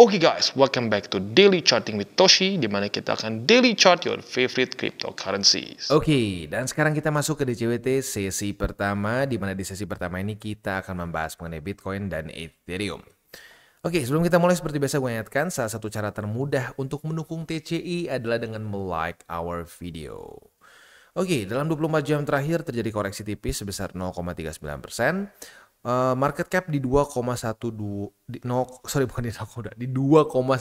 Oke okay guys, welcome back to Daily Charting with Toshi, di mana kita akan daily chart your favorite cryptocurrencies. Oke, okay, dan sekarang kita masuk ke DCWT sesi pertama, di mana di sesi pertama ini kita akan membahas mengenai Bitcoin dan Ethereum. Oke, okay, sebelum kita mulai seperti biasa gue ingatkan, salah satu cara termudah untuk mendukung TCI adalah dengan like our video. Oke, okay, dalam 24 jam terakhir terjadi koreksi tipis sebesar 0,39%. Eh, market cap di 2,12 di, no sorry bukan di 0, di 2,12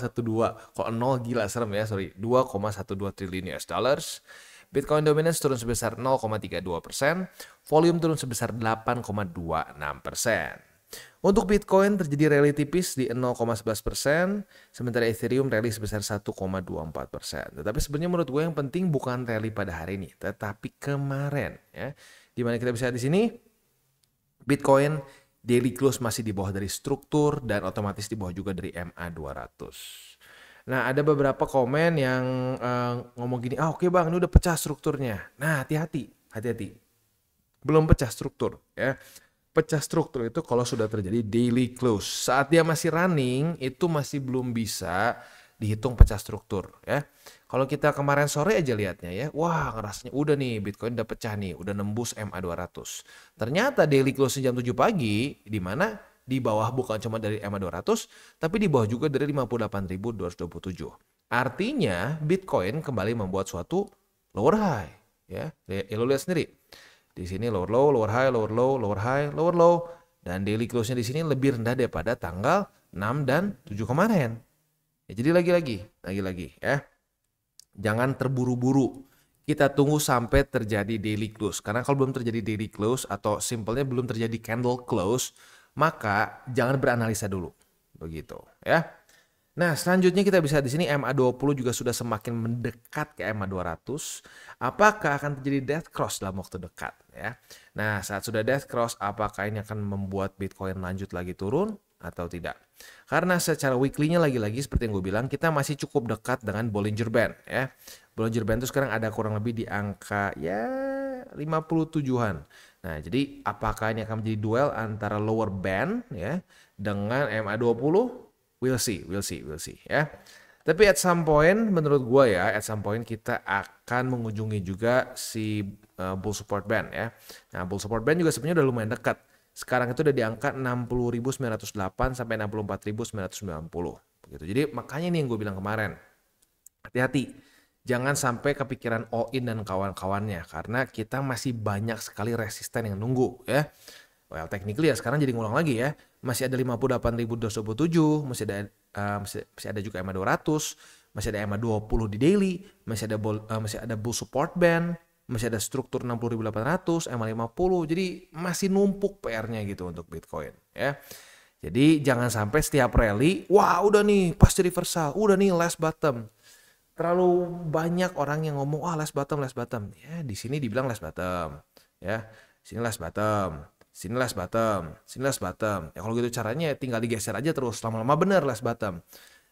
kok 0 gila serem ya sorry 2,12 triliun US dollars Bitcoin dominance turun sebesar 0,32 persen volume turun sebesar 8,26 persen untuk Bitcoin terjadi rally tipis di 0,11 persen, sementara Ethereum rally sebesar 1,24 persen. Tetapi sebenarnya menurut gue yang penting bukan rally pada hari ini, tetapi kemarin ya, dimana kita bisa di sini Bitcoin daily close masih di bawah dari struktur dan otomatis di bawah juga dari MA 200. Nah ada beberapa komen yang uh, ngomong gini, ah oke okay bang ini udah pecah strukturnya. Nah hati-hati, hati-hati. Belum pecah struktur ya. Pecah struktur itu kalau sudah terjadi daily close. Saat dia masih running itu masih belum bisa dihitung pecah struktur ya. Kalau kita kemarin sore aja lihatnya ya, wah ngerasanya udah nih Bitcoin udah pecah nih, udah nembus MA200. Ternyata daily close jam 7 pagi di mana di bawah bukan cuma dari MA200 tapi di bawah juga dari 58.227. Artinya Bitcoin kembali membuat suatu lower high ya. ya. ya lo lihat sendiri. Di sini lower low, lower high, lower low, lower high, lower low dan daily close-nya di sini lebih rendah daripada tanggal 6 dan 7 kemarin. Ya, jadi lagi-lagi, lagi-lagi ya. Jangan terburu-buru. Kita tunggu sampai terjadi daily close. Karena kalau belum terjadi daily close atau simpelnya belum terjadi candle close, maka jangan beranalisa dulu. Begitu ya. Nah, selanjutnya kita bisa di sini MA20 juga sudah semakin mendekat ke MA200. Apakah akan terjadi death cross dalam waktu dekat ya? Nah, saat sudah death cross apakah ini akan membuat Bitcoin lanjut lagi turun atau tidak? Karena secara weekly-nya lagi-lagi seperti yang gue bilang, kita masih cukup dekat dengan Bollinger Band ya. Bollinger Band itu sekarang ada kurang lebih di angka ya 57-an. Nah, jadi apakah ini akan menjadi duel antara lower band ya dengan MA20? We'll see, we'll see, we'll see ya. Tapi at some point menurut gue ya, at some point kita akan mengunjungi juga si uh, bull support band ya. Nah, bull support band juga sebenarnya udah lumayan dekat sekarang itu udah di angka 60.908 sampai 64.990 begitu. Jadi makanya ini yang gue bilang kemarin. Hati-hati. Jangan sampai kepikiran Oin dan kawan-kawannya karena kita masih banyak sekali resisten yang nunggu ya. Well, technically ya sekarang jadi ngulang lagi ya. Masih ada 58.227, masih ada uh, masih, masih ada juga EMA 200, masih ada EMA 20 di daily, masih ada bull, uh, eh, masih ada bull support band, masih ada struktur 60.800, MA50, jadi masih numpuk PR-nya gitu untuk Bitcoin ya. Jadi jangan sampai setiap rally, wah udah nih pasti reversal, udah nih last bottom. Terlalu banyak orang yang ngomong, wah last bottom, last bottom. Ya di sini dibilang last bottom, ya sini last bottom, sini last bottom, sini last bottom. Ya kalau gitu caranya tinggal digeser aja terus, lama-lama bener last bottom.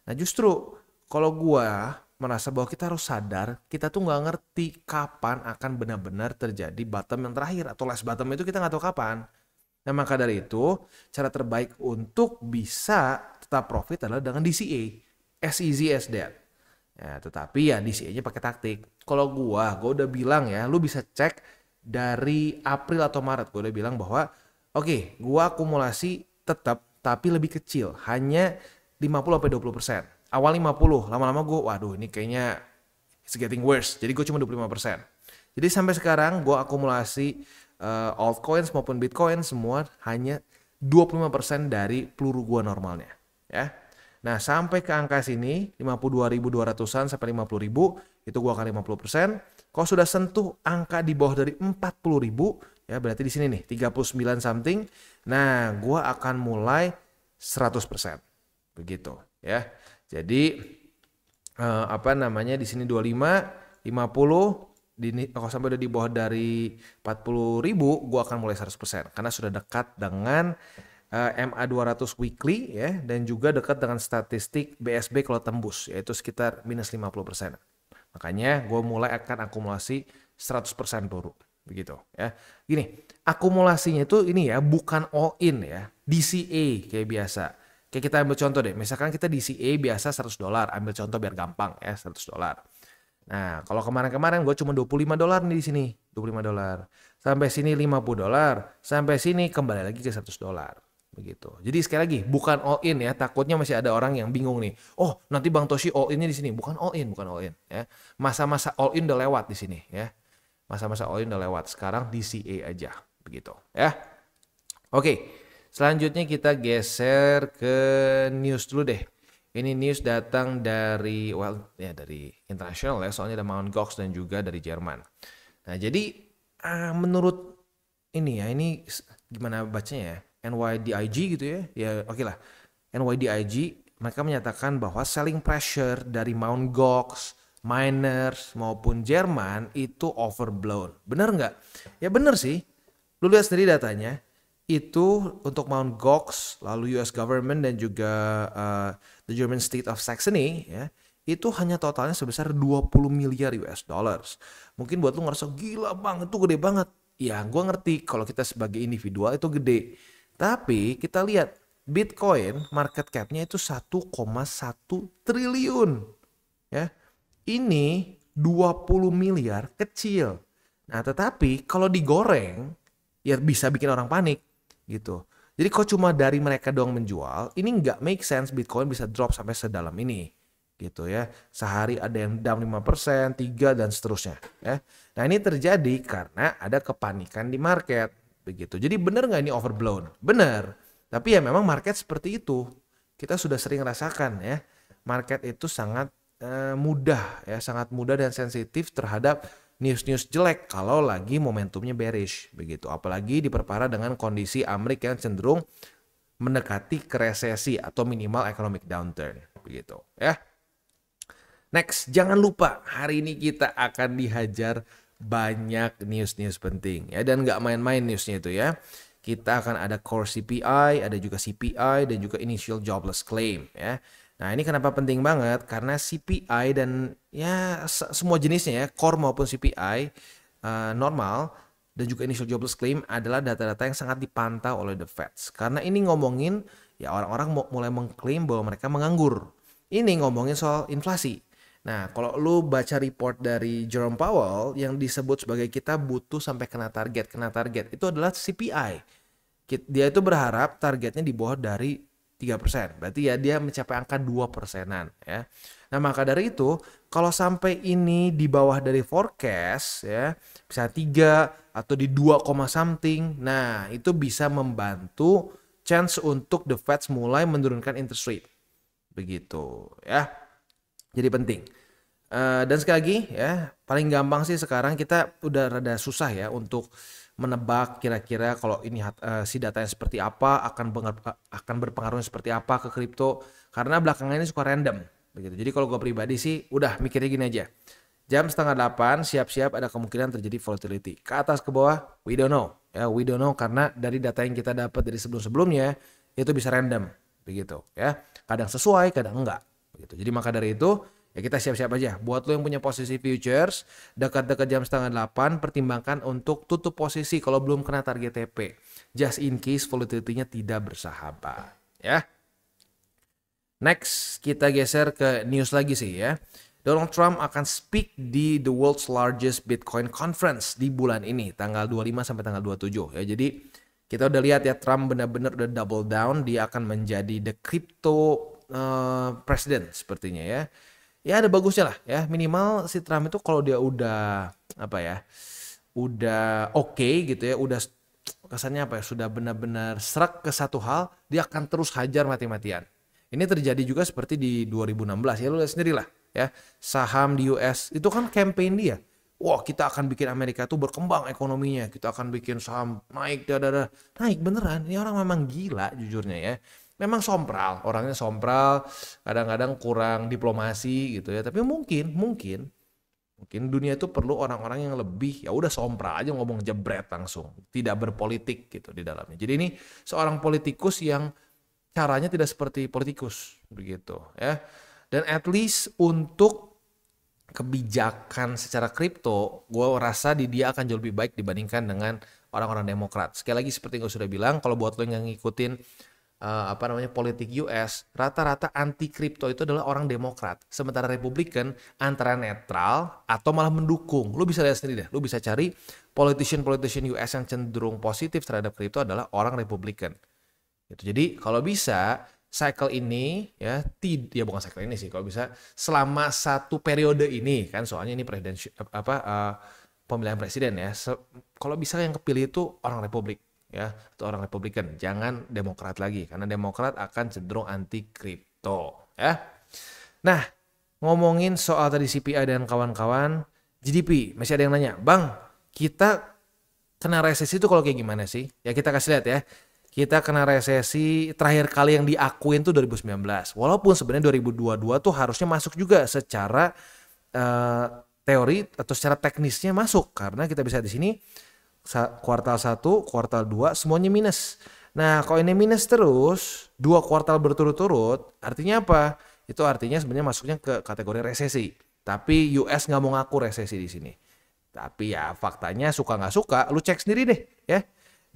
Nah justru kalau gua merasa bahwa kita harus sadar kita tuh nggak ngerti kapan akan benar-benar terjadi bottom yang terakhir atau last bottom itu kita nggak tahu kapan. Nah maka dari itu cara terbaik untuk bisa tetap profit adalah dengan DCA. As easy as that. Ya, tetapi ya DCA-nya pakai taktik. Kalau gua, gua udah bilang ya, lu bisa cek dari April atau Maret. Gua udah bilang bahwa oke, okay, gua akumulasi tetap tapi lebih kecil, hanya 50 sampai 20 persen awal 50, lama-lama gue waduh ini kayaknya it's getting worse. Jadi gue cuma 25%. Jadi sampai sekarang gue akumulasi uh, altcoins maupun bitcoin semua hanya 25% dari peluru gue normalnya. Ya. Nah sampai ke angka sini 52.200an sampai 50.000 itu gue akan 50%. Kalau sudah sentuh angka di bawah dari ribu, ya berarti di sini nih 39 something. Nah gue akan mulai 100% begitu ya. Jadi eh, apa namanya di sini 25, 50 di kalau sampai udah di bawah dari 40 ribu, gua akan mulai 100% karena sudah dekat dengan eh, MA 200 weekly ya dan juga dekat dengan statistik BSB kalau tembus yaitu sekitar minus 50%. Makanya gue mulai akan akumulasi 100% dulu begitu ya. Gini, akumulasinya itu ini ya bukan all in ya, DCA kayak biasa. Kayak kita ambil contoh deh, misalkan kita di CA biasa 100 dolar, ambil contoh biar gampang ya 100 dolar. Nah, kalau kemarin-kemarin gue cuma 25 dolar nih di sini, 25 dolar. Sampai sini 50 dolar, sampai sini kembali lagi ke 100 dolar. Begitu. Jadi sekali lagi, bukan all in ya. Takutnya masih ada orang yang bingung nih. Oh, nanti Bang Toshi all innya di sini. Bukan all in, bukan all in ya. Masa-masa all in udah lewat di sini ya. Masa-masa all in udah lewat. Sekarang DCA aja. Begitu ya. Oke. Okay. Selanjutnya kita geser ke news dulu deh. Ini news datang dari well ya dari internasional ya soalnya ada Mount Gox dan juga dari Jerman. Nah, jadi uh, menurut ini ya ini gimana bacanya ya? NYDIG gitu ya. Ya oke okay lah. NYDIG mereka menyatakan bahwa selling pressure dari Mount Gox, Miners maupun Jerman itu overblown. Bener nggak? Ya bener sih. Lu lihat sendiri datanya itu untuk Mount Gox lalu US government dan juga uh, the German state of Saxony ya itu hanya totalnya sebesar 20 miliar US dollars. Mungkin buat lu ngerasa gila banget, itu gede banget. Ya gue ngerti kalau kita sebagai individual itu gede. Tapi kita lihat Bitcoin market cap-nya itu 1,1 triliun. Ya, ini 20 miliar kecil. Nah tetapi kalau digoreng ya bisa bikin orang panik gitu. Jadi kok cuma dari mereka doang menjual, ini nggak make sense Bitcoin bisa drop sampai sedalam ini gitu ya. Sehari ada yang down 5%, 3 dan seterusnya ya. Nah, ini terjadi karena ada kepanikan di market begitu. Jadi benar nggak ini overblown? Benar. Tapi ya memang market seperti itu. Kita sudah sering rasakan ya. Market itu sangat eh, mudah ya, sangat mudah dan sensitif terhadap news-news jelek kalau lagi momentumnya bearish begitu. Apalagi diperparah dengan kondisi Amerika yang cenderung mendekati resesi atau minimal economic downturn begitu ya. Next, jangan lupa hari ini kita akan dihajar banyak news-news penting ya dan nggak main-main newsnya itu ya. Kita akan ada core CPI, ada juga CPI dan juga initial jobless claim ya. Nah, ini kenapa penting banget? Karena CPI dan ya semua jenisnya ya, core maupun CPI uh, eh, normal dan juga initial jobless claim adalah data-data yang sangat dipantau oleh the Feds. Karena ini ngomongin ya orang-orang mulai mengklaim bahwa mereka menganggur. Ini ngomongin soal inflasi. Nah, kalau lu baca report dari Jerome Powell yang disebut sebagai kita butuh sampai kena target, kena target itu adalah CPI. Dia itu berharap targetnya di bawah dari tiga persen, Berarti ya dia mencapai angka dua persenan ya. Nah maka dari itu kalau sampai ini di bawah dari forecast ya bisa tiga atau di dua koma something. Nah itu bisa membantu chance untuk the Fed mulai menurunkan interest rate. Begitu ya. Jadi penting. Eh, dan sekali lagi ya paling gampang sih sekarang kita udah rada susah ya untuk menebak kira-kira kalau ini uh, si datanya seperti apa akan akan berpengaruh seperti apa ke kripto karena belakangan ini suka random begitu. Jadi kalau gue pribadi sih udah mikirnya gini aja. Jam setengah delapan siap-siap ada kemungkinan terjadi volatility ke atas ke bawah we don't know ya we don't know karena dari data yang kita dapat dari sebelum-sebelumnya itu bisa random begitu ya kadang sesuai kadang enggak begitu. Jadi maka dari itu Ya kita siap-siap aja. Buat lo yang punya posisi futures, dekat-dekat jam setengah delapan, pertimbangkan untuk tutup posisi kalau belum kena target TP. Just in case volatility tidak bersahabat. Ya. Next, kita geser ke news lagi sih ya. Donald Trump akan speak di the world's largest Bitcoin conference di bulan ini, tanggal 25 sampai tanggal 27 ya. Jadi kita udah lihat ya Trump benar-benar udah double down, dia akan menjadi the crypto uh, president sepertinya ya ya ada bagusnya lah ya minimal si Trump itu kalau dia udah apa ya udah oke okay gitu ya udah kesannya apa ya sudah benar-benar serak ke satu hal dia akan terus hajar mati-matian ini terjadi juga seperti di 2016 ya lu lihat sendiri lah ya saham di US itu kan campaign dia wah kita akan bikin Amerika tuh berkembang ekonominya, kita akan bikin saham naik, dadada, naik beneran. Ini orang memang gila jujurnya ya memang sompral, orangnya sompral, kadang-kadang kurang diplomasi gitu ya. Tapi mungkin, mungkin, mungkin dunia itu perlu orang-orang yang lebih ya udah sompral aja ngomong jebret langsung, tidak berpolitik gitu di dalamnya. Jadi ini seorang politikus yang caranya tidak seperti politikus begitu ya. Dan at least untuk kebijakan secara kripto, gue rasa di dia akan jauh lebih baik dibandingkan dengan orang-orang Demokrat. Sekali lagi seperti gue sudah bilang, kalau buat lo yang ngikutin uh, apa namanya politik US rata-rata anti kripto itu adalah orang Demokrat sementara Republikan antara netral atau malah mendukung lu bisa lihat sendiri deh lu bisa cari politician politician US yang cenderung positif terhadap kripto adalah orang Republikan gitu jadi kalau bisa cycle ini ya tidak ya bukan cycle ini sih kalau bisa selama satu periode ini kan soalnya ini presiden apa uh, pemilihan presiden ya kalau bisa yang kepilih itu orang Republik ya atau orang Republikan jangan Demokrat lagi karena Demokrat akan cenderung anti kripto ya nah ngomongin soal tadi CPI dan kawan-kawan GDP masih ada yang nanya bang kita kena resesi itu kalau kayak gimana sih ya kita kasih lihat ya kita kena resesi terakhir kali yang diakuin tuh 2019 walaupun sebenarnya 2022 tuh harusnya masuk juga secara uh, teori atau secara teknisnya masuk karena kita bisa di sini kuartal 1, kuartal 2 semuanya minus. Nah, kalau ini minus terus dua kuartal berturut-turut, artinya apa? Itu artinya sebenarnya masuknya ke kategori resesi. Tapi US nggak mau ngaku resesi di sini. Tapi ya faktanya suka nggak suka, lu cek sendiri deh ya.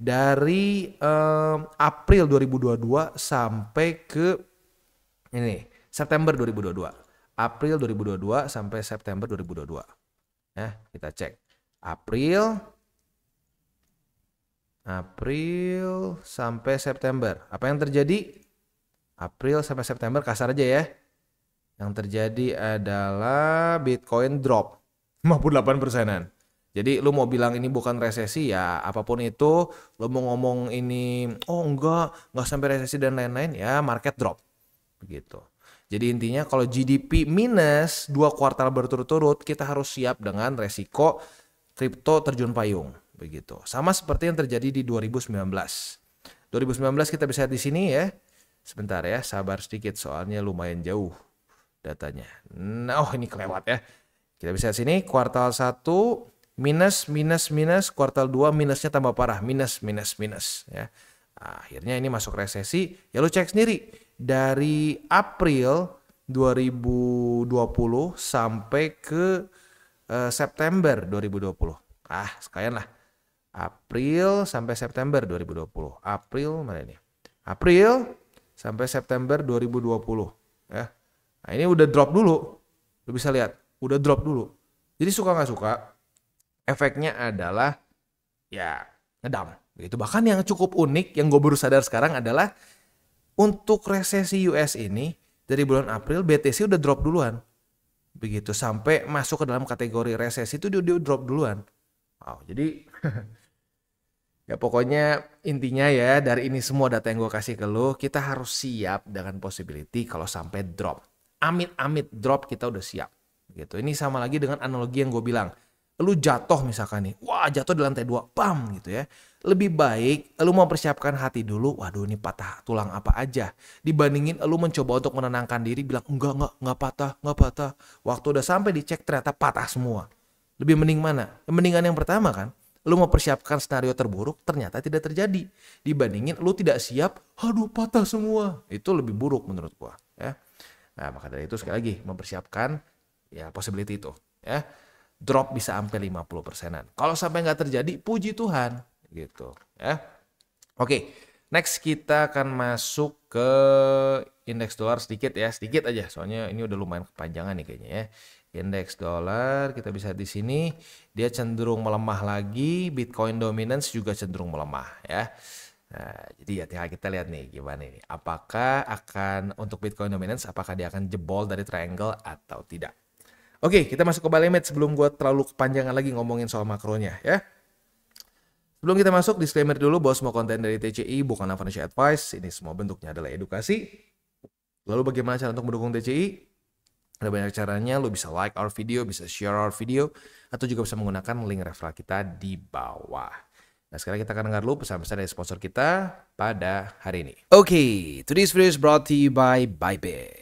Dari um, April 2022 sampai ke ini September 2022. April 2022 sampai September 2022. Ya, kita cek. April April sampai September. Apa yang terjadi? April sampai September kasar aja ya. Yang terjadi adalah Bitcoin drop 58 persenan. Jadi lu mau bilang ini bukan resesi ya apapun itu, lu mau ngomong ini oh enggak, enggak sampai resesi dan lain-lain ya market drop. Begitu. Jadi intinya kalau GDP minus dua kuartal berturut-turut kita harus siap dengan resiko kripto terjun payung begitu. Sama seperti yang terjadi di 2019. 2019 kita bisa lihat di sini ya. Sebentar ya, sabar sedikit soalnya lumayan jauh datanya. Nah, oh ini kelewat ya. Kita bisa lihat sini kuartal 1 minus minus minus kuartal 2 minusnya tambah parah, minus minus minus ya. akhirnya ini masuk resesi. Ya lu cek sendiri dari April 2020 sampai ke uh, September 2020. Ah, sekalian lah. April sampai September 2020. April mana ini? April sampai September 2020 ya. Nah, ini udah drop dulu. Lu bisa lihat, udah drop dulu. Jadi suka nggak suka efeknya adalah ya ngedam Begitu. Bahkan yang cukup unik yang gue baru sadar sekarang adalah untuk resesi US ini dari bulan April BTC udah drop duluan. Begitu sampai masuk ke dalam kategori resesi itu dia, dia drop duluan. Wow, jadi Ya pokoknya intinya ya dari ini semua data yang gue kasih ke lo, kita harus siap dengan possibility kalau sampai drop. Amit-amit drop kita udah siap. Gitu. Ini sama lagi dengan analogi yang gue bilang. Lu jatuh misalkan nih, wah jatuh di lantai dua, pam gitu ya. Lebih baik lu mau persiapkan hati dulu, waduh ini patah tulang apa aja. Dibandingin lu mencoba untuk menenangkan diri, bilang enggak, enggak, enggak patah, enggak patah. Waktu udah sampai dicek ternyata patah semua. Lebih mending mana? Mendingan yang pertama kan, lu mau persiapkan skenario terburuk ternyata tidak terjadi dibandingin lu tidak siap aduh patah semua itu lebih buruk menurut gua ya nah maka dari itu sekali lagi mempersiapkan ya possibility itu ya drop bisa sampai 50 persenan kalau sampai nggak terjadi puji Tuhan gitu ya oke Next kita akan masuk ke indeks dolar sedikit ya, sedikit aja soalnya ini udah lumayan kepanjangan nih kayaknya ya. Indeks dolar kita bisa di sini dia cenderung melemah lagi, Bitcoin dominance juga cenderung melemah ya. Nah, jadi ya tinggal kita lihat nih gimana ini. Apakah akan untuk Bitcoin dominance apakah dia akan jebol dari triangle atau tidak. Oke, kita masuk ke Balimet sebelum gua terlalu kepanjangan lagi ngomongin soal makronya ya. Sebelum kita masuk, disclaimer dulu bahwa semua konten dari TCI bukan financial advice. Ini semua bentuknya adalah edukasi. Lalu bagaimana cara untuk mendukung TCI? Ada banyak caranya, lo bisa like our video, bisa share our video, atau juga bisa menggunakan link referral kita di bawah. Nah sekarang kita akan dengar lo pesan-pesan dari sponsor kita pada hari ini. Oke, okay, today's video is brought to you by Bybit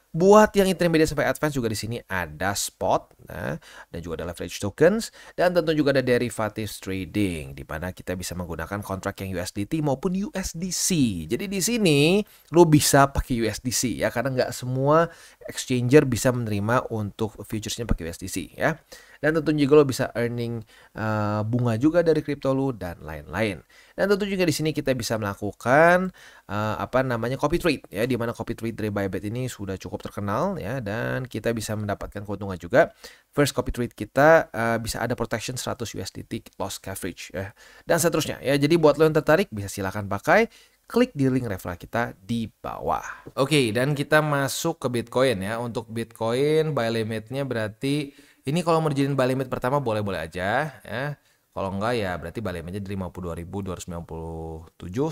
Buat yang intermediate sampai advance juga di sini ada spot nah, dan juga ada leverage tokens dan tentu juga ada derivatives trading di mana kita bisa menggunakan kontrak yang USDT maupun USDC. Jadi di sini lo bisa pakai USDC ya karena nggak semua exchanger bisa menerima untuk futuresnya pakai USDC ya. Dan tentu juga lo bisa earning uh, bunga juga dari kripto lo dan lain-lain. Dan tentu juga di sini kita bisa melakukan uh, apa namanya copy trade ya di mana copy trade dari Bybit ini sudah cukup terkenal ya dan kita bisa mendapatkan keuntungan juga. First copy trade kita uh, bisa ada protection 100 USDT loss coverage ya. Dan seterusnya ya. Jadi buat lo yang tertarik bisa silahkan pakai klik di link referral kita di bawah. Oke, okay, dan kita masuk ke Bitcoin ya. Untuk Bitcoin buy limitnya berarti ini kalau mau jadiin buy limit pertama boleh-boleh aja ya. Kalau enggak ya berarti buy limitnya dari 52.297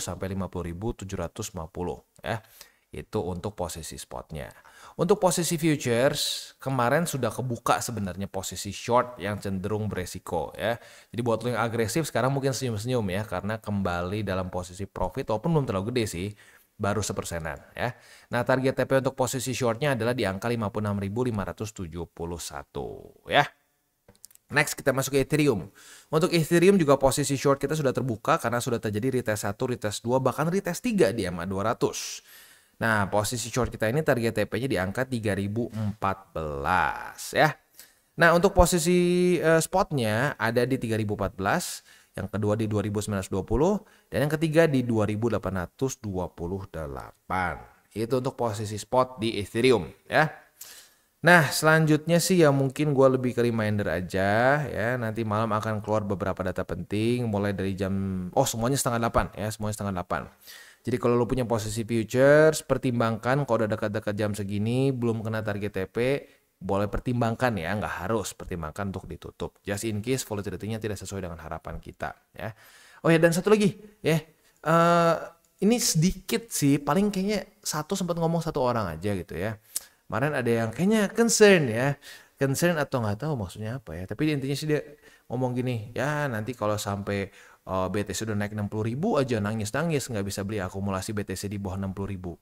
sampai 50.750 ya. Itu untuk posisi spotnya. Untuk posisi futures kemarin sudah kebuka sebenarnya posisi short yang cenderung beresiko ya. Jadi buat lo yang agresif sekarang mungkin senyum-senyum ya karena kembali dalam posisi profit walaupun belum terlalu gede sih baru sepersenan ya. Nah target TP untuk posisi shortnya adalah di angka 56.571 ya. Next kita masuk ke Ethereum. Untuk Ethereum juga posisi short kita sudah terbuka karena sudah terjadi retest 1, retest 2, bahkan retest 3 di ma 200. Nah, posisi short kita ini target TP-nya di angka 3014 ya. Nah, untuk posisi uh, spotnya ada di 3014, yang kedua di 2920 dan yang ketiga di 2828. Itu untuk posisi spot di Ethereum ya. Nah, selanjutnya sih ya mungkin gue lebih ke reminder aja ya. Nanti malam akan keluar beberapa data penting mulai dari jam oh semuanya setengah 8 ya, semuanya setengah 8. Jadi kalau lo punya posisi futures, pertimbangkan kalau udah dekat-dekat jam segini, belum kena target TP, boleh pertimbangkan ya, nggak harus pertimbangkan untuk ditutup. Just in case volatility-nya tidak sesuai dengan harapan kita ya. Oh ya dan satu lagi ya, uh, ini sedikit sih, paling kayaknya satu sempat ngomong satu orang aja gitu ya. Kemarin ada yang kayaknya concern ya, concern atau nggak tahu maksudnya apa ya. Tapi intinya sih dia ngomong gini, ya nanti kalau sampai uh, eh, BTC udah naik 60 ribu aja nangis-nangis nggak bisa beli akumulasi BTC di bawah 60 ribu.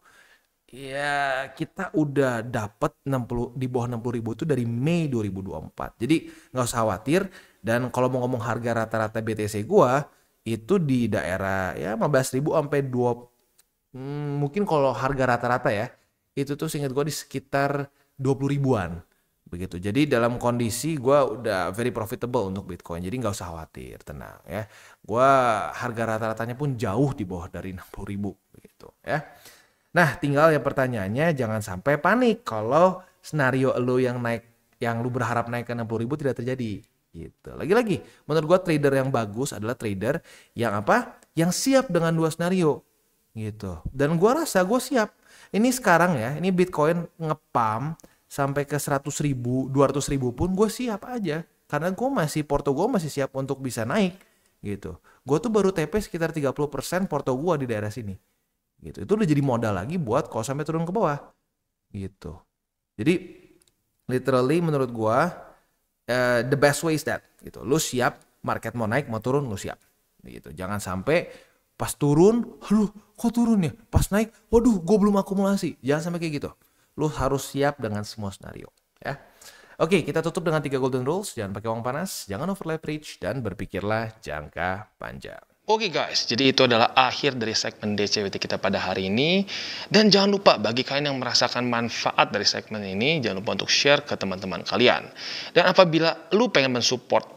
Ya kita udah dapat 60 di bawah 60 ribu itu dari Mei 2024. Jadi nggak usah khawatir dan kalau mau ngomong harga rata-rata BTC gua itu di daerah ya 15 ribu sampai 2 hmm, mungkin kalau harga rata-rata ya itu tuh seingat gua di sekitar 20 ribuan begitu. Jadi dalam kondisi gue udah very profitable untuk Bitcoin, jadi nggak usah khawatir, tenang ya. Gue harga rata-ratanya pun jauh di bawah dari 60 ribu begitu ya. Nah tinggal ya pertanyaannya jangan sampai panik kalau senario lo yang naik yang lu berharap naik ke 60 ribu tidak terjadi gitu. Lagi-lagi menurut gue trader yang bagus adalah trader yang apa? Yang siap dengan dua senario gitu. Dan gue rasa gue siap. Ini sekarang ya, ini Bitcoin ngepam sampai ke 100 ribu, 200 ribu pun gue siap aja. Karena gue masih, porto gue masih siap untuk bisa naik gitu. Gue tuh baru TP sekitar 30% porto gue di daerah sini. Gitu. Itu udah jadi modal lagi buat kalau sampai turun ke bawah. Gitu. Jadi literally menurut gue uh, the best way is that gitu. Lu siap market mau naik mau turun lu siap. Gitu. Jangan sampai pas turun, aduh kok turun ya? Pas naik, waduh gue belum akumulasi. Jangan sampai kayak gitu lu harus siap dengan semua senario ya. Oke, kita tutup dengan tiga golden rules. Jangan pakai uang panas, jangan over leverage, dan berpikirlah jangka panjang. Oke okay guys, jadi itu adalah akhir dari segmen DCWT kita pada hari ini. Dan jangan lupa bagi kalian yang merasakan manfaat dari segmen ini, jangan lupa untuk share ke teman-teman kalian. Dan apabila lu pengen mensupport